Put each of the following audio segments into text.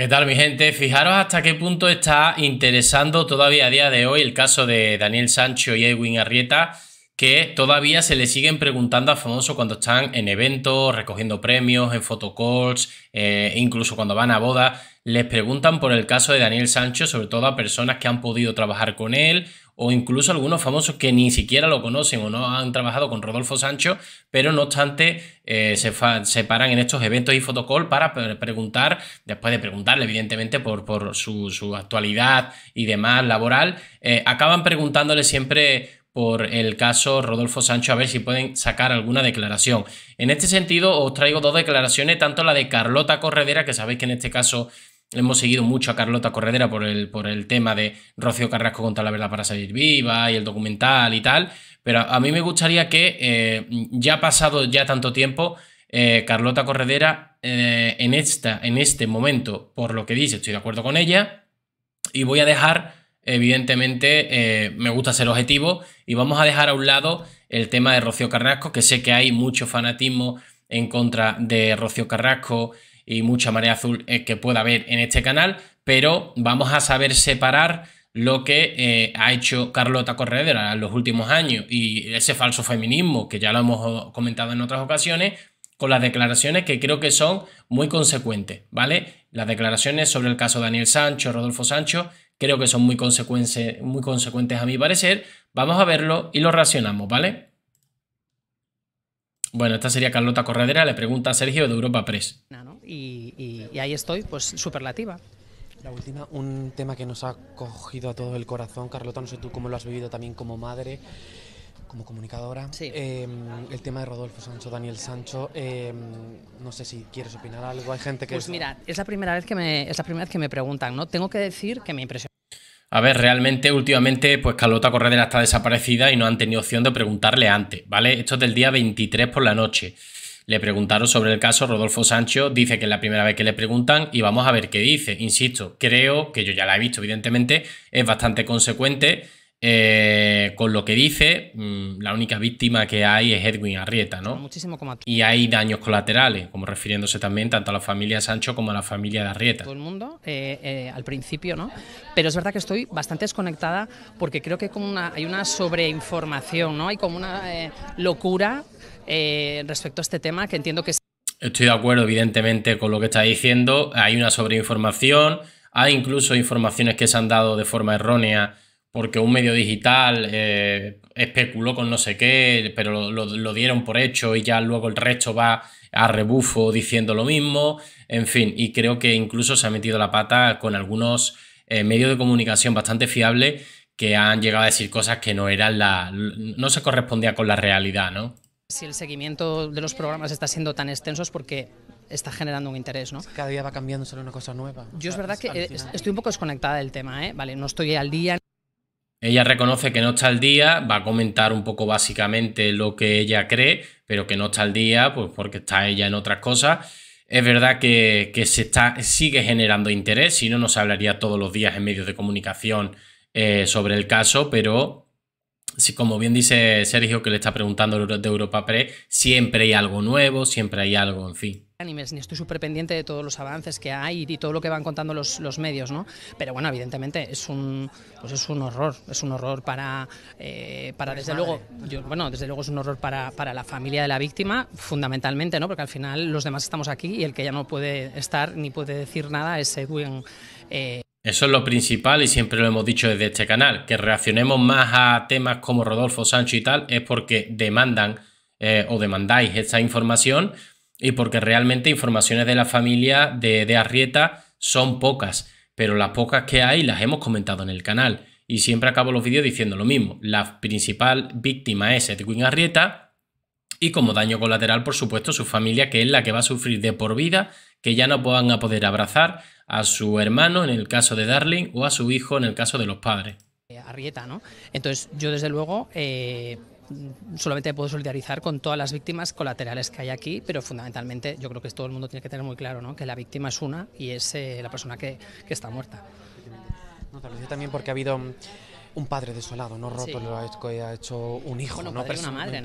¿Qué tal mi gente? Fijaros hasta qué punto está interesando todavía a día de hoy el caso de Daniel Sancho y Edwin Arrieta, que todavía se le siguen preguntando a famoso cuando están en eventos, recogiendo premios, en fotocalls, eh, incluso cuando van a boda les preguntan por el caso de Daniel Sancho, sobre todo a personas que han podido trabajar con él o incluso algunos famosos que ni siquiera lo conocen o no han trabajado con Rodolfo Sancho, pero no obstante eh, se, paran en estos eventos y fotocall para preguntar, después de preguntarle evidentemente por, su, actualidad y demás laboral, eh, acaban preguntándole siempre por el caso Rodolfo Sancho a ver si pueden sacar alguna declaración. En este sentido, os traigo dos declaraciones, tanto la de Carlota Corredera, que sabéis que en este caso hemos seguido mucho a Carlota Corredera por el, por el tema de Rocío Carrasco contra la verdad para salir viva y el documental y tal, pero a mí me gustaría que eh, ya ya pasado ya tanto tiempo, eh, Carlota Corredera eh, en, esta, en este momento, por lo que dice, estoy de acuerdo con ella y voy a dejar, evidentemente, me gusta ser objetivo y vamos a dejar a un lado el tema de Rocío Carrasco, que sé que hay mucho fanatismo en contra de Rocío Carrasco, y mucha marea azul eh, que pueda haber en este canal, pero vamos a saber separar lo que eh, ha hecho Carlota Corredera en los últimos años y ese falso feminismo que ya lo hemos oh, comentado en otras ocasiones con las declaraciones que creo que son muy consecuentes, ¿vale? Las declaraciones sobre el caso Daniel Sancho, Rodolfo Sancho, creo que son muy, consecuentes, muy consecuentes a mi parecer. Vamos a verlo y lo racionamos, ¿vale? Bueno, esta sería Carlota Corredera, le pregunta a Sergio de Europa Press. Y, ahí estoy, pues superlativa. La última, un tema que nos ha cogido a todo el corazón, Carlota, no sé tú cómo lo has vivido también como madre, como comunicadora. Sí. Em, el tema de Rodolfo Sancho, Daniel Sancho, em, no sé si quieres opinar algo, hay gente que... Pues mira, es la, primera vez que me, es la primera vez que me preguntan, ¿no? Tengo que decir que me impresiona. A ver, realmente últimamente pues Carlota Corredera está desaparecida y no han tenido opción de preguntarle antes, ¿vale? Esto es del día 23 por la noche. Le preguntaron sobre el caso, Rodolfo Sancho dice que es la primera vez que le preguntan y vamos a ver qué dice. Insisto, creo que yo ya la he visto, evidentemente, es bastante consecuente eh, con lo que dice, mm, la única víctima que hay es Edwin Arrieta, ¿no? Muchísimo como y hay daños colaterales, como refiriéndose también tanto a la familia Sancho como a la familia de Arrieta. Todo el mundo, eh, eh, al principio, ¿no? Pero es verdad que estoy bastante desconectada porque creo que como una, hay una sobreinformación, ¿no? Hay como una locura respecto a este tema que entiendo que... Estoy de acuerdo, evidentemente, con lo que está diciendo. Hay una sobreinformación, hay incluso informaciones que se han dado de forma errónea porque un medio digital eh, especuló con no sé qué, pero lo, dieron por hecho y ya luego el resto va a rebufo diciendo lo mismo, en fin, y creo que incluso se ha metido la pata con algunos eh, medios de comunicación bastante fiables que han llegado a decir cosas que no eran la, no se correspondía con la realidad, ¿no? Si el seguimiento de los programas está siendo tan extenso es porque está generando un interés, ¿no? Cada día va cambiando, una cosa nueva. Yo es verdad que eh, estoy un poco desconectada del tema, ¿eh? Vale, no estoy al día. Ella reconoce que no está al día, va a comentar un poco básicamente lo que ella cree, pero que no está al día, pues porque está ella en otras cosas. Es verdad que, se está, sigue generando interés, si no, nos hablaría todos los días en medios de comunicación eh, sobre el caso, pero si, como bien dice Sergio, que le está preguntando de Europa Pre, siempre hay algo nuevo, siempre hay algo, en fin ni estoy súper pendiente de todos los avances que hay y todo lo que van contando los, los medios, ¿no? Pero bueno, evidentemente es un, pues es un horror, es un horror para, eh, para pues desde luego, bueno, desde luego es un horror para, para, la familia de la víctima, fundamentalmente, ¿no? Porque al final los demás estamos aquí y el que ya no puede estar ni puede decir nada es Edwin. Eh. eso es lo principal y siempre lo hemos dicho desde este canal, que reaccionemos más a temas como Rodolfo Sancho y tal, es porque demandan eh, o demandáis esta información y porque realmente informaciones de la familia de, Arrieta son pocas, pero las pocas que hay las hemos comentado en el canal. Y siempre acabo los vídeos diciendo lo mismo. La principal víctima es Edwin Arrieta y como daño colateral, por supuesto, su familia, que es la que va a sufrir de por vida, que ya no van a poder abrazar a su hermano en el caso de Darling o a su hijo en el caso de los padres. Arrieta, ¿no? Entonces, yo desde luego... Eh, solamente puedo solidarizar con todas las víctimas colaterales que hay aquí, pero fundamentalmente yo creo que todo el mundo tiene que tener muy claro ¿no? que la víctima es una y es eh, la persona que, que, está muerta. No, también porque ha habido un padre desolado, no roto, lo ha hecho, un hijo, ¿no? una madre,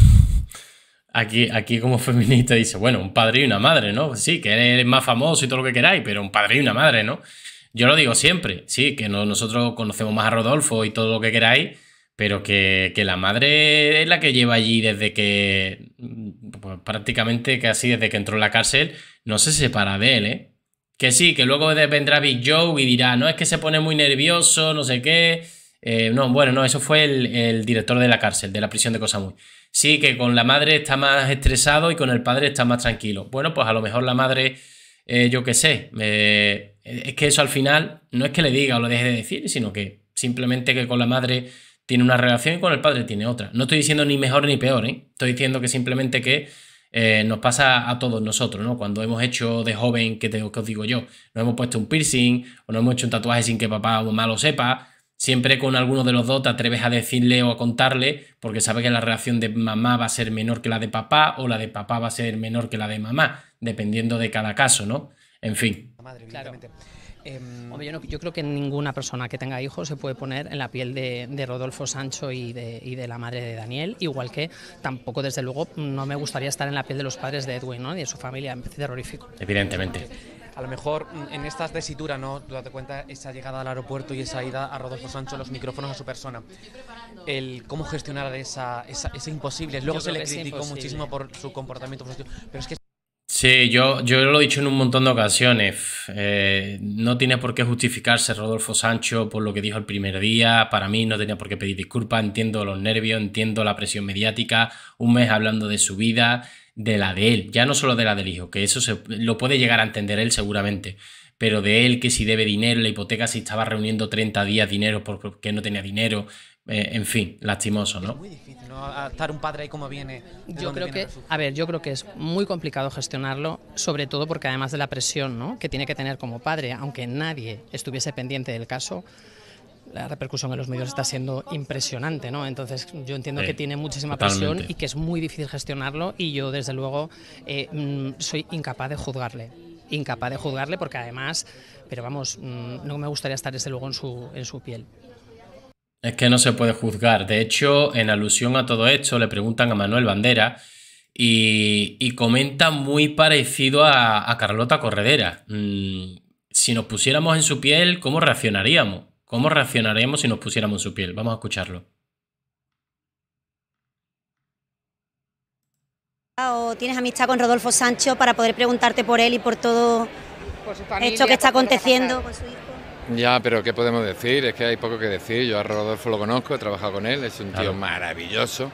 Aquí, aquí como feminista dice, bueno, un padre y una madre, ¿no? Pues sí, que eres más famoso y todo lo que queráis, pero un padre y una madre, ¿no? Yo lo digo siempre, sí, que nosotros conocemos más a Rodolfo y todo lo que queráis, pero que, la madre es la que lleva allí desde que. Pues, prácticamente casi desde que entró en la cárcel. No se separa de él, ¿eh? Que sí, que luego vendrá Big Joe y dirá, no, es que se pone muy nervioso, no sé qué. Eh, no, bueno, no, eso fue el, director de la cárcel, de la prisión de Muy. Sí, que con la madre está más estresado y con el padre está más tranquilo. Bueno, pues a lo mejor la madre, eh, yo qué sé, eh, es que eso al final no es que le diga o lo deje de decir, sino que simplemente que con la madre tiene una relación y con el padre tiene otra. No estoy diciendo ni mejor ni peor, ¿eh? estoy diciendo que simplemente que eh, nos pasa a todos nosotros, ¿no? Cuando hemos hecho de joven, que, te, que os digo yo, nos hemos puesto un piercing o nos hemos hecho un tatuaje sin que papá o mamá lo sepa, siempre con alguno de los dos te atreves a decirle o a contarle porque sabes que la relación de mamá va a ser menor que la de papá o la de papá va a ser menor que la de mamá, dependiendo de cada caso, ¿no? En fin. Eh, yo, creo que ninguna persona que tenga hijos se puede poner en la piel de, Rodolfo Sancho y de, la madre de Daniel, igual que tampoco, desde luego, no me gustaría estar en la piel de los padres de Edwin ¿no? y de su familia, es terrorífico. Evidentemente. A lo mejor mm, en estas tesitura ¿no? Tú date cuenta, esa llegada al aeropuerto y esa ida a Rodolfo Sancho, los micrófonos a su persona. El cómo gestionar esa, esa, imposible. Luego se le criticó muchísimo por su comportamiento Pero es que Sí, yo, lo he dicho en un montón de ocasiones. Eh, no tiene por qué justificarse Rodolfo Sancho por lo que dijo el primer día. Para mí no tenía por qué pedir disculpas. Entiendo los nervios, entiendo la presión mediática. Un mes hablando de su vida, de la de él. Ya no solo de la del hijo, que eso se, lo puede llegar a entender él seguramente. Pero de él, que si debe dinero, la hipoteca, si estaba reuniendo 30 días dinero porque no tenía dinero, eh, en fin, lastimoso, ¿no? muy difícil, ¿no? un padre ahí como viene. Yo creo que, a ver, yo creo que es muy complicado gestionarlo, sobre todo porque además de la presión ¿no? que tiene que tener como padre, aunque nadie estuviese pendiente del caso, la repercusión en los medios está siendo impresionante, ¿no? Entonces yo entiendo que tiene muchísima presión y que es muy difícil gestionarlo y yo desde luego eh, mm, soy incapaz de juzgarle, incapaz de juzgarle porque además, pero vamos, mm, no me gustaría estar desde luego en su, en su piel. Es que no se puede juzgar. De hecho, en alusión a todo esto, le preguntan a Manuel Bandera y, y comenta muy parecido a, Carlota Corredera. Mm, si nos pusiéramos en su piel, ¿cómo reaccionaríamos? ¿Cómo reaccionaríamos si nos pusiéramos en su piel? Vamos a escucharlo. tienes amistad con Rodolfo Sancho para poder preguntarte por él y por todo esto que está aconteciendo? Con su ya, pero ¿qué podemos decir? Es que hay poco que decir. Yo a Rodolfo lo conozco, he trabajado con él, es un tío maravilloso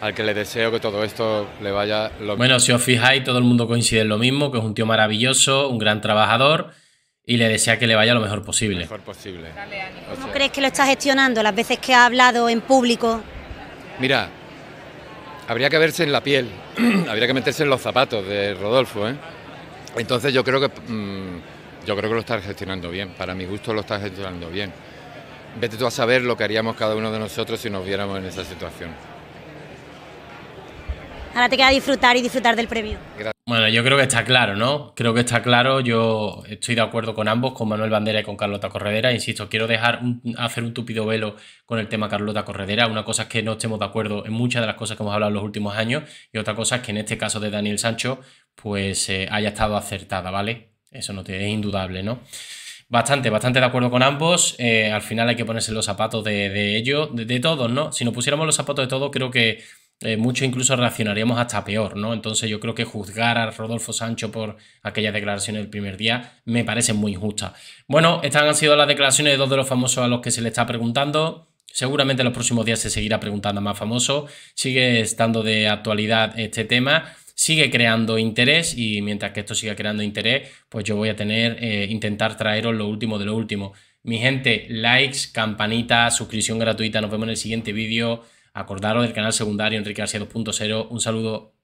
al que le deseo que todo esto le vaya lo Bueno, si os fijáis, todo el mundo coincide en lo mismo, que es un tío maravilloso, un gran trabajador y le desea que le vaya lo mejor posible. Mejor posible. ¿Cómo crees que lo está gestionando las veces que ha hablado en público? Mira, habría que verse en la piel, habría que meterse en los zapatos de Rodolfo, ¿eh? Entonces yo creo que mm, yo creo que lo estás gestionando bien, para mi gusto lo está gestionando bien. Vete tú a saber lo que haríamos cada uno de nosotros si nos viéramos en esa situación. Ahora te queda disfrutar y disfrutar del premio. Bueno, yo creo que está claro, ¿no? Creo que está claro. Yo estoy de acuerdo con ambos, con Manuel Bandera y con Carlota Corredera. Insisto, quiero dejar hacer un tupido velo con el tema Carlota Corredera. Una cosa es que no estemos de acuerdo en muchas de las cosas que hemos hablado en los últimos años y otra cosa es que en este caso de Daniel Sancho, pues eh, haya estado acertada, ¿vale? Eso no tiene, es indudable, ¿no? Bastante, bastante de acuerdo con ambos. Eh, al final hay que ponerse los zapatos de, ellos, de, todos, ¿no? Si nos pusiéramos los zapatos de todos, creo que eh, mucho incluso reaccionaríamos hasta peor, ¿no? Entonces yo creo que juzgar a Rodolfo Sancho por aquellas declaraciones del primer día me parece muy injusta. Bueno, estas han sido las declaraciones de dos de los famosos a los que se le está preguntando. Seguramente en los próximos días se seguirá preguntando a más famosos. Sigue estando de actualidad este tema sigue creando interés y mientras que esto siga creando interés, pues yo voy a tener, eh, intentar traeros lo último de lo último. Mi gente, likes, campanita, suscripción gratuita, nos vemos en el siguiente vídeo. Acordaros del canal secundario Enrique García 2.0. Un saludo.